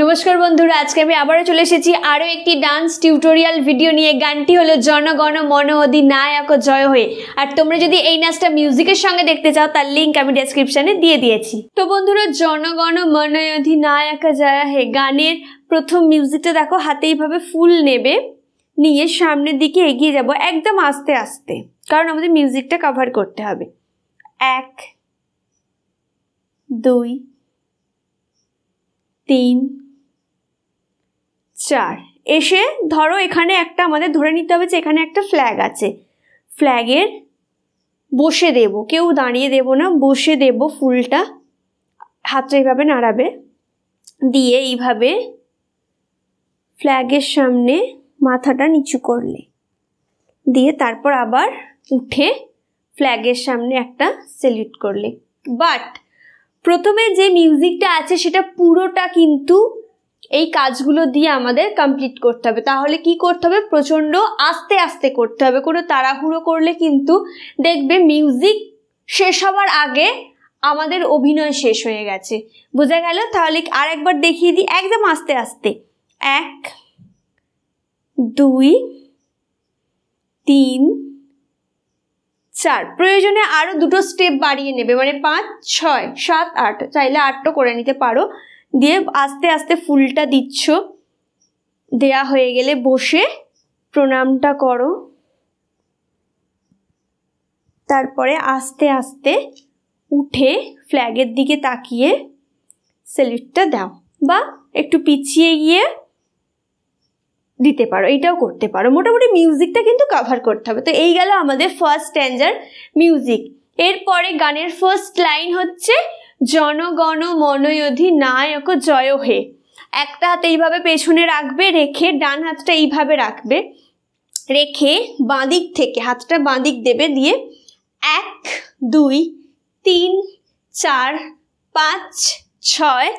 নমস্কার বন্ধুরা আজকে আমি আবারও চলে এসেছি আরও একটি ডান্স টিউটোরিয়াল ভিডিও নিয়ে গানটি হলো জনগণ মন নায়ক জয় হয়ে আর তোমরা যদি এই নাচটা মিউজিকের সঙ্গে দেখতে চাও তার লিঙ্ক আমি ডেসক্রিপশানে দিয়ে দিয়েছি তো বন্ধুরা জনগণ মন নায়ক জয় হে গানের প্রথম মিউজিকটা দেখো হাতে এইভাবে ফুল নেবে নিয়ে সামনের দিকে এগিয়ে যাব একদম আস্তে আস্তে কারণ আমাদের মিউজিকটা কভার করতে হবে এক দুই তিন চার এসে ধরো এখানে একটা আমাদের ধরে নিতে হবে যে এখানে একটা ফ্ল্যাগ আছে ফ্ল্যাগের বসে দেব কেউ দাঁড়িয়ে দেব না বসে দেব ফুলটা হাতটা এইভাবে নাড়াবে দিয়ে এইভাবে ফ্ল্যাগের সামনে মাথাটা নিচু করলে দিয়ে তারপর আবার উঠে ফ্ল্যাগের সামনে একটা সেলিউট করলে বাট প্রথমে যে মিউজিকটা আছে সেটা পুরোটা কিন্তু এই কাজগুলো দিয়ে আমাদের কমপ্লিট করতে হবে তাহলে কি করতে হবে প্রচণ্ড আস্তে আস্তে করতে হবে কোনো তাড়াহুড়ো করলে কিন্তু দেখবে মিউজিক শেষ হওয়ার আগে আমাদের অভিনয় শেষ হয়ে গেছে বোঝা গেল তাহলে আর একবার দেখিয়ে দিই একদম আস্তে আস্তে এক দুই তিন চার প্রয়োজনে আরও দুটো স্টেপ বাড়িয়ে নেবে মানে পাঁচ ছয় সাত আট চাইলে আটটো করে নিতে পারো দিয়ে আস্তে আস্তে ফুলটা দিচ্ছ দেয়া হয়ে গেলে বসে প্রণামটা করো তারপরে আস্তে আস্তে উঠে ফ্ল্যাগের দিকে তাকিয়ে স্যালিউটটা দাও বা একটু পিছিয়ে গিয়ে দিতে পারো এইটাও করতে পারো মোটামুটি মিউজিকটা কিন্তু কাভার করতে হবে তো এই গেল আমাদের ফার্স্ট স্ট্যান্ডার মিউজিক এরপরে গানের ফার্স্ট লাইন হচ্ছে জনগণ মনয়োধি নায়ক জয় হে একটা হাত এইভাবে পেছনে রাখবে রেখে ডান হাতটা এইভাবে রাখবে রেখে বাঁদিক থেকে হাতটা বাঁদিক দেবে দিয়ে এক দুই তিন চার পাঁচ ছয়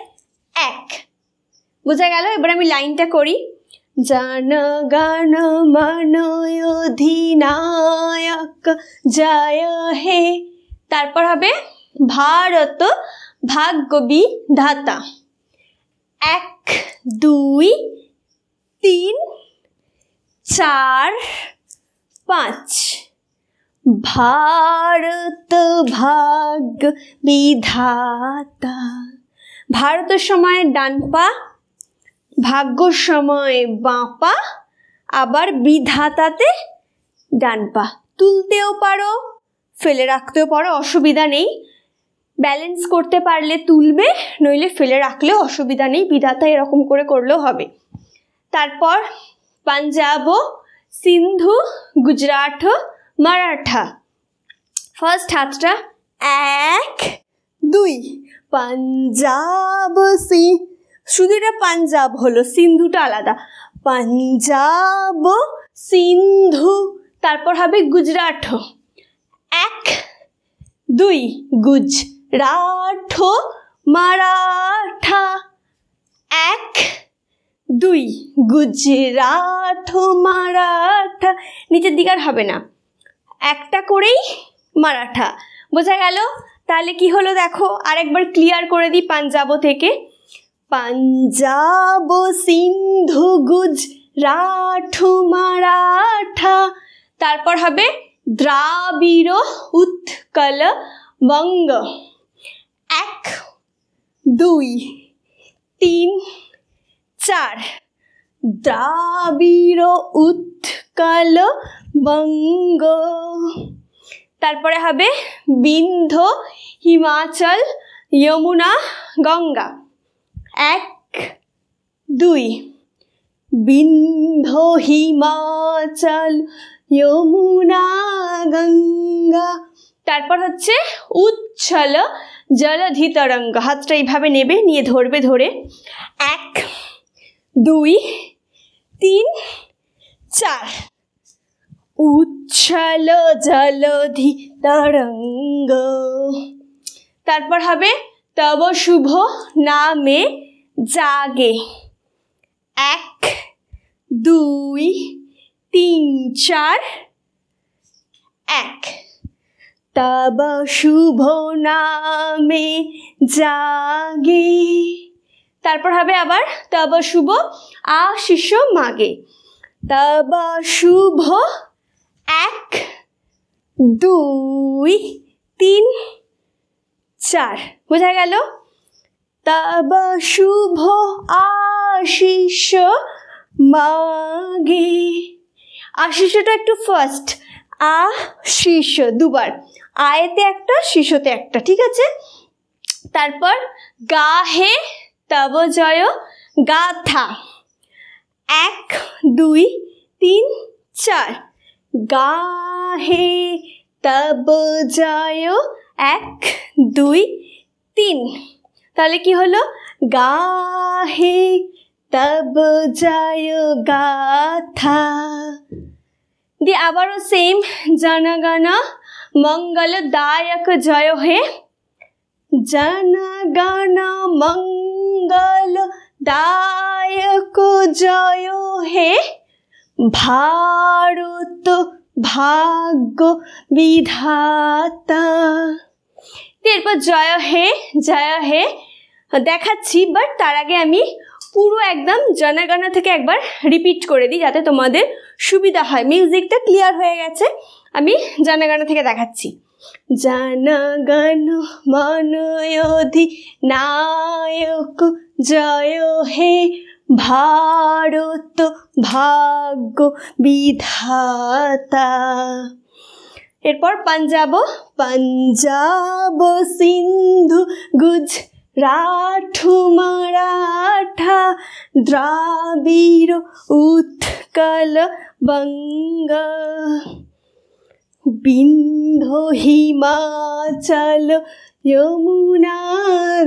এক বোঝা গেল এবার আমি লাইনটা করি জনগণমনয়োধিনায়ক জয় হে তারপর হবে ভারত ভাগ্যবি ধাতা এক দুই তিন চার পাঁচ ভারত ভাগ্য বিধাতা ভারতের সময় ডান পা ভাগ্য সময় বাঁ পা আবার বিধাতাতে ডান পা তুলতেও পারো ফেলে রাখতেও পারো অসুবিধা নেই ব্যালেন্স করতে পারলে তুলবে নইলে ফেলে রাখলেও অসুবিধা নেই বিধাতা এরকম করে করলেও হবে তারপর পাঞ্জাব সিন্ধু গুজরাট মারাঠা ফার্স্ট হাতটা এক দুই পাঞ্জাব সিন্ধু শুধু এটা পাঞ্জাব হলো সিন্ধুটা আলাদা পাঞ্জাব সিন্ধু তারপর হবে গুজরাট এক দুই গুজরাট মারাঠা এক দুই গুজরাট মারাঠা নিচের দিকার আর হবে না একটা করেই মারাঠা বোঝা গেল তাহলে কি হলো দেখো আরেকবার ক্লিয়ার করে দিই পাঞ্জাব থেকে পাঞ্জাব সিন্ধু গুজরাট মারাঠা তারপর হবে দ্রাবিড় উৎকল বঙ্গ এক দুই তিন চার দ্রাবিড় উৎকল বঙ্গ তারপরে হবে বিন্ধ হিমাচল যমুনা গঙ্গা এক দুই বিন্ধো হিমাচল যমুনা গঙ্গা তারপর হচ্ছে উচ্ছল জলধি তরঙ্গ হাতটা এইভাবে নেবে নিয়ে ধরবে ধরে এক দুই তিন চার উচ্ছল জলধি তরঙ্গ তারপর হবে তব শুভ নামে জাগে এক দুই তিন চার এক তব শুভ নামে জাগে তারপর হবে আবার তব শুভ আশিষ মাগে তব শুভ এক দুই তিন চার বোঝা গেল তব শুভ আশিস মাগে আশিসটা একটু ফার্স্ট আ শীর্ষ দুবার আয়েতে একটা শীর্ষতে একটা ঠিক আছে তারপর গা হে তব জয় গাথা এক দুই তিন চার গা হে তব জয় এক দুই তিন তাহলে কি হলো গা হে তব যায় গাথা দিয়ে আবারও সেম জনগণ মঙ্গল দায়ক জয় হে জনগণ মঙ্গল দায়ক জয় হে ভারত ভাগ্য বিধাতা এরপর জয় হে জয় হে দেখাচ্ছি বাট তার আগে আমি পুরো একদম জনাগণা থেকে একবার রিপিট করে দিই যাতে তোমাদের সুবিধা হয় মিউজিকটা ক্লিয়ার হয়ে গেছে আমি জনাগণা থেকে দেখাচ্ছি জনগণ মনয়োধি নায়ক জয় হে ভারত ভাগ্য বিধাতা এরপর পাঞ্জাব পাঞ্জাব সিন্ধু গুজ রাঠু মারাঠা দ্রাবির উৎকল বঙ্গ বিন্ধ হিমাচল যমুনা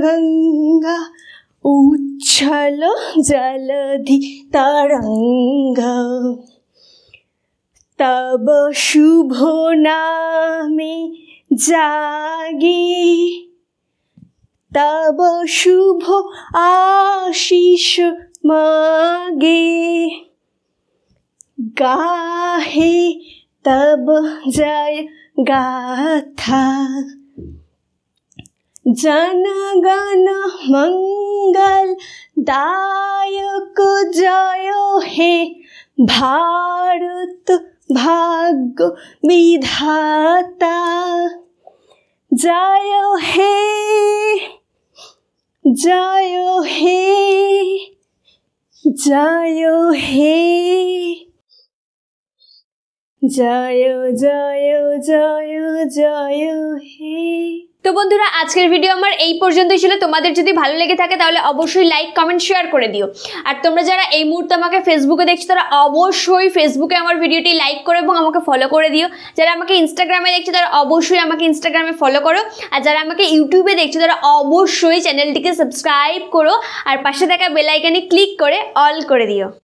গঙ্গা উচ্ছল জলধি তরঙ্গ तब शुभो नामे जागे तब शुभ आशीष मागे गाहे तब जय गाथा जन गण मंगल दायक जय हे भारत भाग्य विधाता जायो हे जायो हे जायो हे जायो जायो जायो जायो हे তো বন্ধুরা আজকের ভিডিও আমার এই পর্যন্তই ছিল তোমাদের যদি ভালো লেগে থাকে তাহলে অবশ্যই লাইক কমেন্ট শেয়ার করে দিও আর তোমরা যারা এই মুহূর্তে আমাকে ফেসবুকে দেখছো তারা অবশ্যই ফেসবুকে আমার ভিডিওটি লাইক করো এবং আমাকে ফলো করে দিও যারা আমাকে ইনস্টাগ্রামে দেখছো তারা অবশ্যই আমাকে ইনস্টাগ্রামে ফলো করো আর যারা আমাকে ইউটিউবে দেখছো তারা অবশ্যই চ্যানেলটিকে সাবস্ক্রাইব করো আর পাশে থাকা বেলাইকানে ক্লিক করে অল করে দিও